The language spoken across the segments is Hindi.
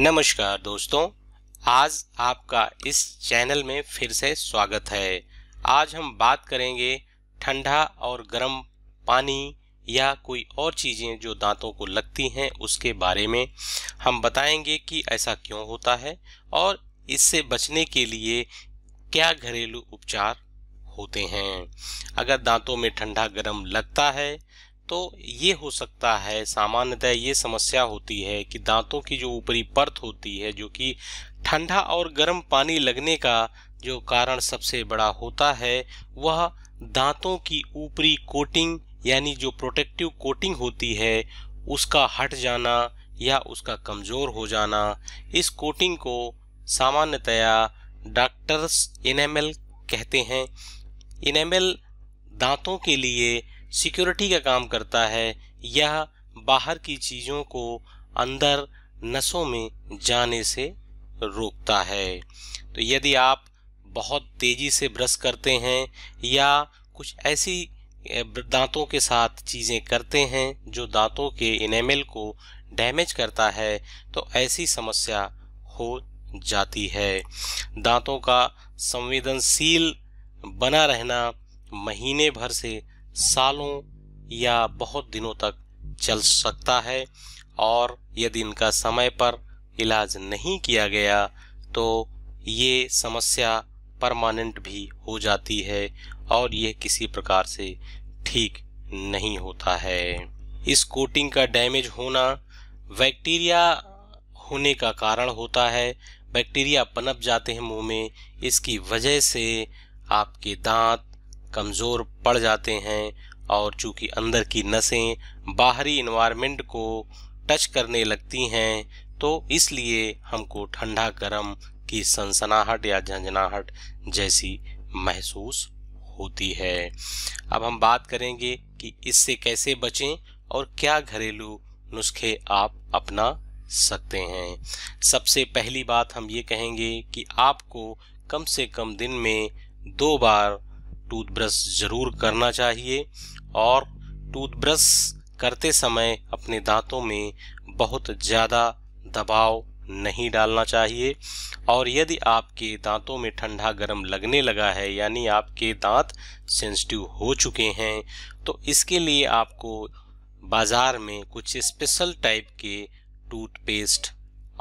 नमस्कार दोस्तों आज आपका इस चैनल में फिर से स्वागत है आज हम बात करेंगे ठंडा और गर्म पानी या कोई और चीज़ें जो दांतों को लगती हैं उसके बारे में हम बताएंगे कि ऐसा क्यों होता है और इससे बचने के लिए क्या घरेलू उपचार होते हैं अगर दांतों में ठंडा गर्म लगता है तो ये हो सकता है सामान्यतः ये समस्या होती है कि दांतों की जो ऊपरी परत होती है जो कि ठंडा और गर्म पानी लगने का जो कारण सबसे बड़ा होता है वह दांतों की ऊपरी कोटिंग यानी जो प्रोटेक्टिव कोटिंग होती है उसका हट जाना या उसका कमज़ोर हो जाना इस कोटिंग को सामान्यतया डॉक्टर्स इनेमल कहते हैं इनेमल दांतों के लिए सिक्योरिटी का काम करता है यह बाहर की चीज़ों को अंदर नसों में जाने से रोकता है तो यदि आप बहुत तेज़ी से ब्रश करते हैं या कुछ ऐसी दांतों के साथ चीज़ें करते हैं जो दांतों के इनेमल को डैमेज करता है तो ऐसी समस्या हो जाती है दांतों का संवेदनशील बना रहना महीने भर से सालों या बहुत दिनों तक चल सकता है और यदि इनका समय पर इलाज नहीं किया गया तो ये समस्या परमानेंट भी हो जाती है और यह किसी प्रकार से ठीक नहीं होता है इस कोटिंग का डैमेज होना बैक्टीरिया होने का कारण होता है बैक्टीरिया पनप जाते हैं मुंह में इसकी वजह से आपके दांत कमज़ोर पड़ जाते हैं और चूंकि अंदर की नसें बाहरी इन्वायरमेंट को टच करने लगती हैं तो इसलिए हमको ठंडा गर्म की सनसनाहट या झंझनाहट जैसी महसूस होती है अब हम बात करेंगे कि इससे कैसे बचें और क्या घरेलू नुस्खे आप अपना सकते हैं सबसे पहली बात हम ये कहेंगे कि आपको कम से कम दिन में दो बार टूथब्रश ज़रूर करना चाहिए और टूथब्रश करते समय अपने दांतों में बहुत ज़्यादा दबाव नहीं डालना चाहिए और यदि आपके दांतों में ठंडा गर्म लगने लगा है यानी आपके दांत सेंसिटिव हो चुके हैं तो इसके लिए आपको बाज़ार में कुछ स्पेशल टाइप के टूथपेस्ट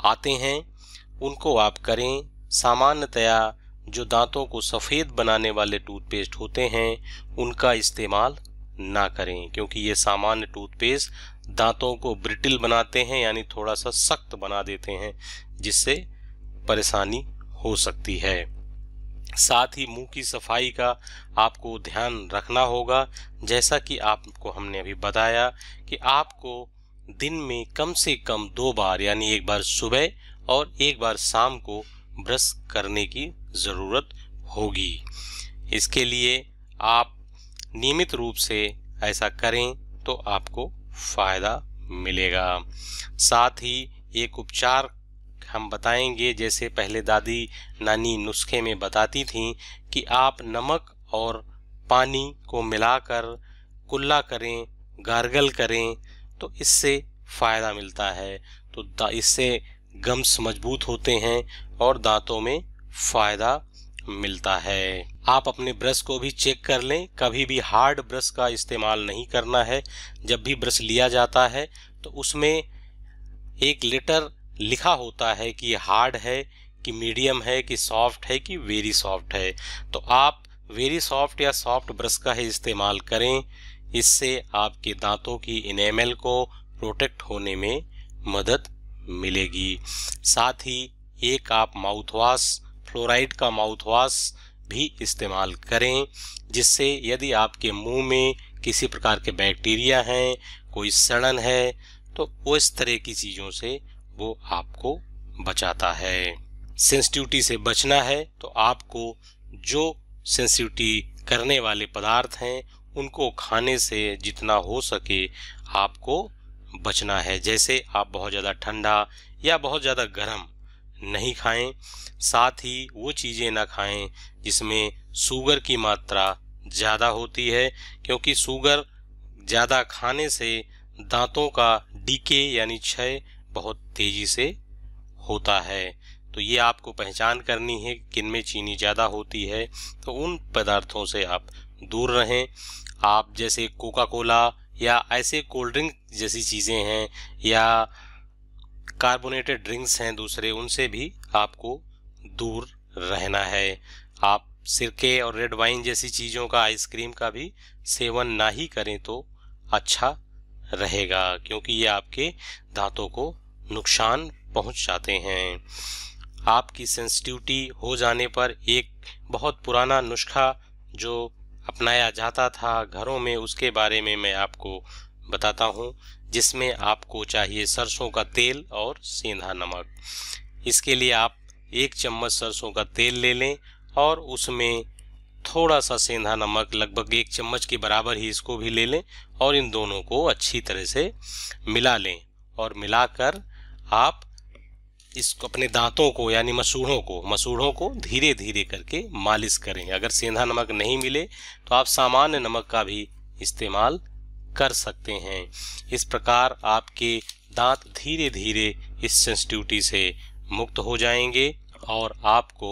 आते हैं उनको आप करें सामान्यतया जो दांतों को सफ़ेद बनाने वाले टूथपेस्ट होते हैं उनका इस्तेमाल ना करें क्योंकि ये सामान्य टूथपेस्ट दांतों को ब्रिटिल बनाते हैं यानी थोड़ा सा सख्त बना देते हैं जिससे परेशानी हो सकती है साथ ही मुंह की सफाई का आपको ध्यान रखना होगा जैसा कि आपको हमने अभी बताया कि आपको दिन में कम से कम दो बार यानी एक बार सुबह और एक बार शाम को ब्रश करने की ज़रूरत होगी इसके लिए आप नियमित रूप से ऐसा करें तो आपको फ़ायदा मिलेगा साथ ही एक उपचार हम बताएंगे जैसे पहले दादी नानी नुस्खे में बताती थीं कि आप नमक और पानी को मिलाकर कुल्ला करें गार्गल करें तो इससे फ़ायदा मिलता है तो इससे गम्स मजबूत होते हैं और दांतों में फायदा मिलता है आप अपने ब्रश को भी चेक कर लें कभी भी हार्ड ब्रश का इस्तेमाल नहीं करना है जब भी ब्रश लिया जाता है तो उसमें एक लेटर लिखा होता है कि हार्ड है कि मीडियम है कि सॉफ्ट है कि वेरी सॉफ्ट है तो आप वेरी सॉफ्ट या सॉफ्ट ब्रश का ही इस्तेमाल करें इससे आपके दांतों की इनेमल को प्रोटेक्ट होने में मदद मिलेगी साथ ही एक आप माउथ वॉश फ्लोराइड का माउथ वॉश भी इस्तेमाल करें जिससे यदि आपके मुंह में किसी प्रकार के बैक्टीरिया हैं कोई सड़न है तो वो इस तरह की चीज़ों से वो आपको बचाता है सेंसिटिविटी से बचना है तो आपको जो सेंसिटिविटी करने वाले पदार्थ हैं उनको खाने से जितना हो सके आपको बचना है जैसे आप बहुत ज़्यादा ठंडा या बहुत ज़्यादा गर्म नहीं खाएं साथ ही वो चीज़ें ना खाएं जिसमें शुगर की मात्रा ज़्यादा होती है क्योंकि शुगर ज़्यादा खाने से दांतों का डीके यानी क्षय बहुत तेज़ी से होता है तो ये आपको पहचान करनी है किन में चीनी ज़्यादा होती है तो उन पदार्थों से आप दूर रहें आप जैसे कोका कोला या ऐसे कोल्ड ड्रिंक जैसी चीज़ें हैं या कार्बोनेटेड ड्रिंक्स हैं दूसरे उनसे भी आपको दूर रहना है आप सिरके और रेड वाइन जैसी चीज़ों का आइसक्रीम का भी सेवन ना ही करें तो अच्छा रहेगा क्योंकि ये आपके दांतों को नुकसान पहुंचाते हैं आपकी सेंसिटिविटी हो जाने पर एक बहुत पुराना नुस्खा जो अपनाया जाता था घरों में उसके बारे में मैं आपको बताता हूँ जिसमें आपको चाहिए सरसों का तेल और सेंधा नमक इसके लिए आप एक चम्मच सरसों का तेल ले लें और उसमें थोड़ा सा सेंधा नमक लगभग एक चम्मच के बराबर ही इसको भी ले लें और इन दोनों को अच्छी तरह से मिला लें और मिलाकर आप इसको अपने दांतों को यानी मसूढ़ों को मसूढ़ों को धीरे धीरे करके मालिश करें अगर सेंधा नमक नहीं मिले तो आप सामान्य नमक का भी इस्तेमाल कर सकते हैं इस प्रकार आपके दांत धीरे धीरे इस सेंसिटिविटी से मुक्त हो जाएंगे और आपको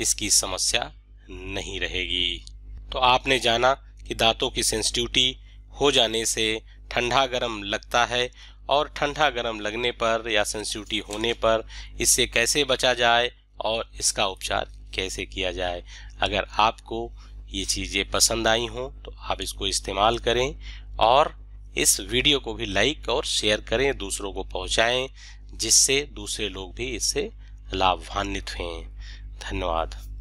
इसकी समस्या नहीं रहेगी तो आपने जाना कि दांतों की सेंसिटिविटी हो जाने से ठंडा गर्म लगता है और ठंडा गर्म लगने पर या सेंसिटिविटी होने पर इससे कैसे बचा जाए और इसका उपचार कैसे किया जाए अगर आपको ये चीज़ें पसंद आई हों तो आप इसको इस्तेमाल करें और इस वीडियो को भी लाइक और शेयर करें दूसरों को पहुंचाएं जिससे दूसरे लोग भी इससे लाभान्वित हुए धन्यवाद